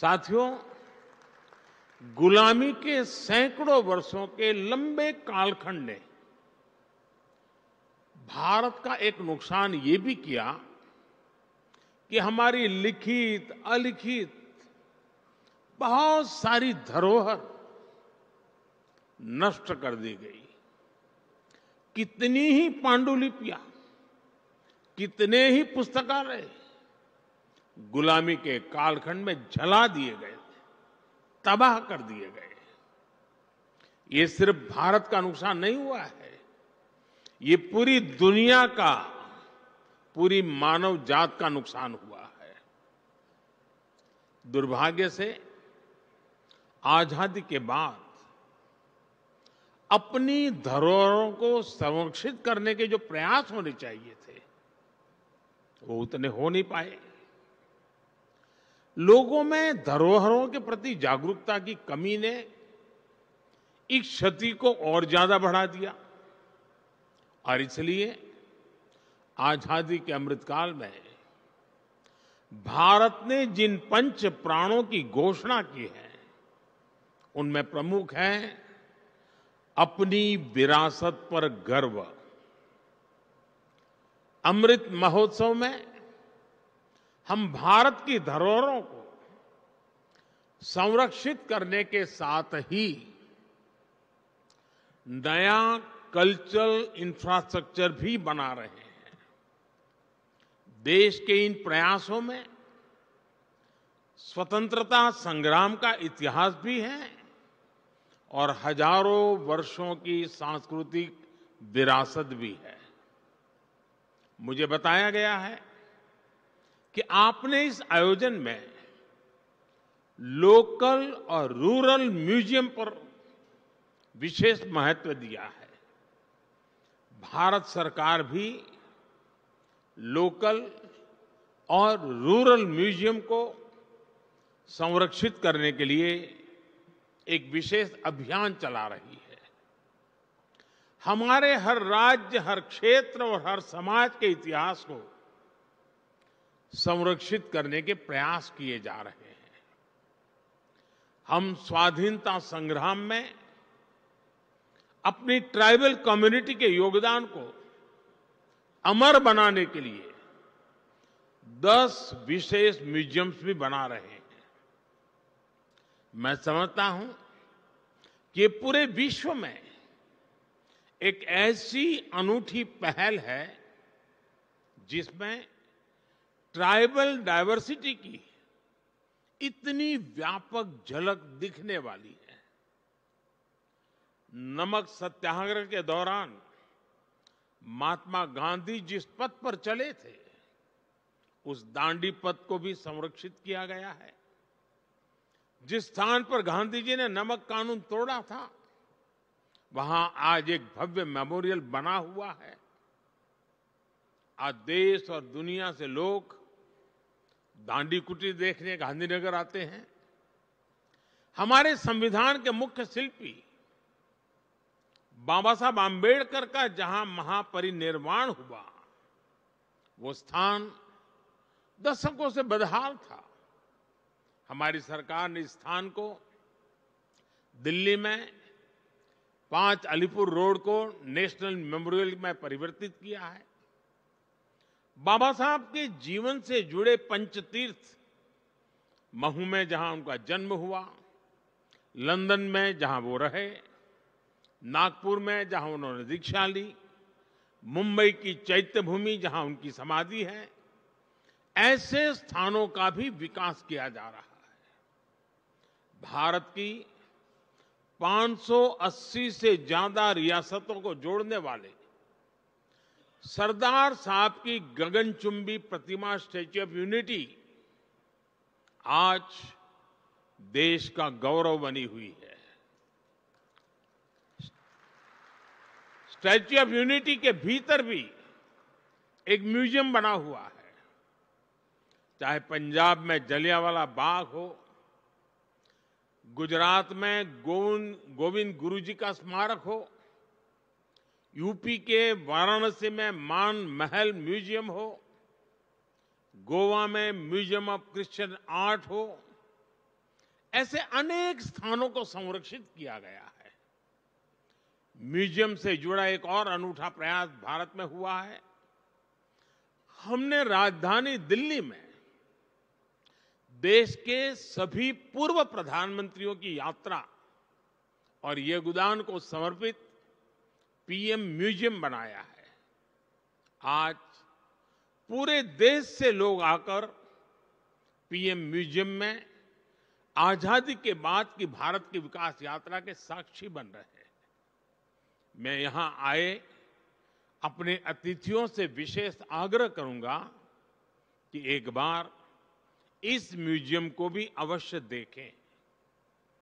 साथियों गुलामी के सैकड़ों वर्षों के लंबे कालखंड ने भारत का एक नुकसान ये भी किया कि हमारी लिखित अलिखित बहुत सारी धरोहर नष्ट कर दी गई कितनी ही पांडुलिपियां कितने ही पुस्तकालय गुलामी के कालखंड में जला दिए गए तबाह कर दिए गए ये सिर्फ भारत का नुकसान नहीं हुआ है ये पूरी दुनिया का पूरी मानव जात का नुकसान हुआ है दुर्भाग्य से आजादी के बाद अपनी धरोहरों को संरक्षित करने के जो प्रयास होने चाहिए थे वो उतने हो नहीं पाए लोगों में धरोहरों के प्रति जागरूकता की कमी ने इस क्षति को और ज्यादा बढ़ा दिया और इसलिए आजादी के अमृतकाल में भारत ने जिन पंच प्राणों की घोषणा की है उनमें प्रमुख है अपनी विरासत पर गर्व अमृत महोत्सव में हम भारत की धरोहरों को संरक्षित करने के साथ ही नया कल्चरल इंफ्रास्ट्रक्चर भी बना रहे हैं देश के इन प्रयासों में स्वतंत्रता संग्राम का इतिहास भी है और हजारों वर्षों की सांस्कृतिक विरासत भी है मुझे बताया गया है कि आपने इस आयोजन में लोकल और रूरल म्यूजियम पर विशेष महत्व दिया है भारत सरकार भी लोकल और रूरल म्यूजियम को संरक्षित करने के लिए एक विशेष अभियान चला रही है हमारे हर राज्य हर क्षेत्र और हर समाज के इतिहास को संरक्षित करने के प्रयास किए जा रहे हैं हम स्वाधीनता संग्राम में अपनी ट्राइबल कम्युनिटी के योगदान को अमर बनाने के लिए 10 विशेष म्यूजियम्स भी बना रहे हैं मैं समझता हूं कि पूरे विश्व में एक ऐसी अनूठी पहल है जिसमें ट्राइबल डाइवर्सिटी की इतनी व्यापक झलक दिखने वाली है नमक सत्याग्रह के दौरान महात्मा गांधी जिस पथ पर चले थे उस दांडी पथ को भी संरक्षित किया गया है जिस स्थान पर गांधी जी ने नमक कानून तोड़ा था वहां आज एक भव्य मेमोरियल बना हुआ है आज देश और दुनिया से लोग दांडी कुटी देखने गांधीनगर आते हैं हमारे संविधान के मुख्य शिल्पी बाबा साहब आम्बेडकर का जहां महापरिनिर्वाण हुआ वो स्थान दशकों से बदहाल था हमारी सरकार ने इस स्थान को दिल्ली में पांच अलीपुर रोड को नेशनल मेमोरियल में परिवर्तित किया है बाबा साहब के जीवन से जुड़े पंचतीर्थ महू में जहां उनका जन्म हुआ लंदन में जहां वो रहे नागपुर में जहां उन्होंने दीक्षा ली मुंबई की चैत्य भूमि जहां उनकी समाधि है ऐसे स्थानों का भी विकास किया जा रहा है भारत की 580 से ज्यादा रियासतों को जोड़ने वाले सरदार साहब की गगनचुंबी प्रतिमा स्टैच्यू ऑफ यूनिटी आज देश का गौरव बनी हुई है स्टैच्यू ऑफ यूनिटी के भीतर भी एक म्यूजियम बना हुआ है चाहे पंजाब में जलियावाला बाग हो गुजरात में गोविंद गोविंद गुरु जी का स्मारक हो यूपी के वाराणसी में मान महल म्यूजियम हो गोवा में म्यूजियम ऑफ क्रिश्चियन आर्ट हो ऐसे अनेक स्थानों को संरक्षित किया गया है म्यूजियम से जुड़ा एक और अनूठा प्रयास भारत में हुआ है हमने राजधानी दिल्ली में देश के सभी पूर्व प्रधानमंत्रियों की यात्रा और ये गुदान को समर्पित पीएम म्यूजियम बनाया है आज पूरे देश से लोग आकर पीएम म्यूजियम में आजादी के बाद की भारत की विकास यात्रा के साक्षी बन रहे हैं मैं यहां आए अपने अतिथियों से विशेष आग्रह करूंगा कि एक बार इस म्यूजियम को भी अवश्य देखें